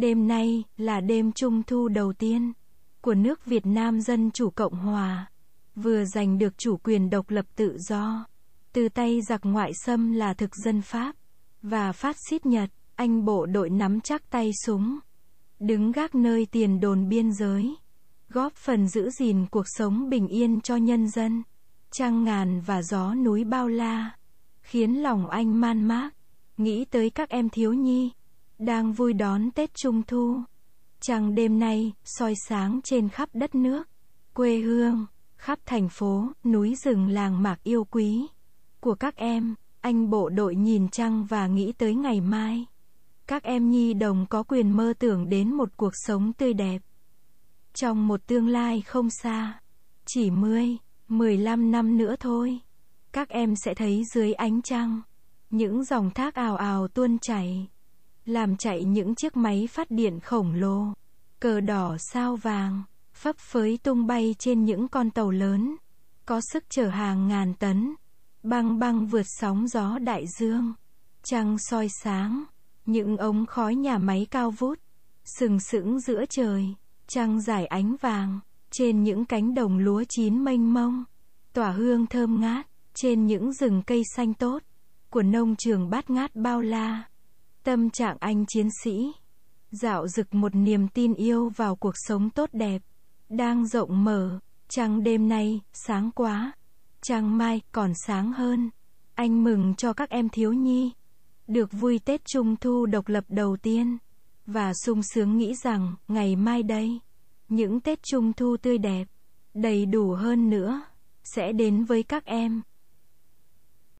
Đêm nay là đêm trung thu đầu tiên của nước Việt Nam Dân Chủ Cộng Hòa, vừa giành được chủ quyền độc lập tự do từ tay giặc ngoại xâm là thực dân Pháp và phát xít Nhật, anh bộ đội nắm chắc tay súng, đứng gác nơi tiền đồn biên giới, góp phần giữ gìn cuộc sống bình yên cho nhân dân, trăng ngàn và gió núi bao la, khiến lòng anh man mác, nghĩ tới các em thiếu nhi đang vui đón Tết Trung Thu. Trăng đêm nay soi sáng trên khắp đất nước, quê hương, khắp thành phố, núi rừng làng mạc yêu quý của các em. Anh bộ đội nhìn trăng và nghĩ tới ngày mai. Các em nhi đồng có quyền mơ tưởng đến một cuộc sống tươi đẹp. Trong một tương lai không xa, chỉ mười lăm năm nữa thôi, các em sẽ thấy dưới ánh trăng những dòng thác ào ào tuôn chảy làm chạy những chiếc máy phát điện khổng lồ, cờ đỏ sao vàng, phấp phới tung bay trên những con tàu lớn, có sức chở hàng ngàn tấn, băng băng vượt sóng gió đại dương, trăng soi sáng, những ống khói nhà máy cao vút, sừng sững giữa trời, trăng giải ánh vàng, trên những cánh đồng lúa chín mênh mông, tỏa hương thơm ngát, trên những rừng cây xanh tốt, của nông trường bát ngát bao la. Tâm trạng anh chiến sĩ, dạo rực một niềm tin yêu vào cuộc sống tốt đẹp, đang rộng mở, trăng đêm nay sáng quá, trăng mai còn sáng hơn. Anh mừng cho các em thiếu nhi được vui Tết Trung thu độc lập đầu tiên và sung sướng nghĩ rằng ngày mai đây, những Tết Trung thu tươi đẹp, đầy đủ hơn nữa sẽ đến với các em.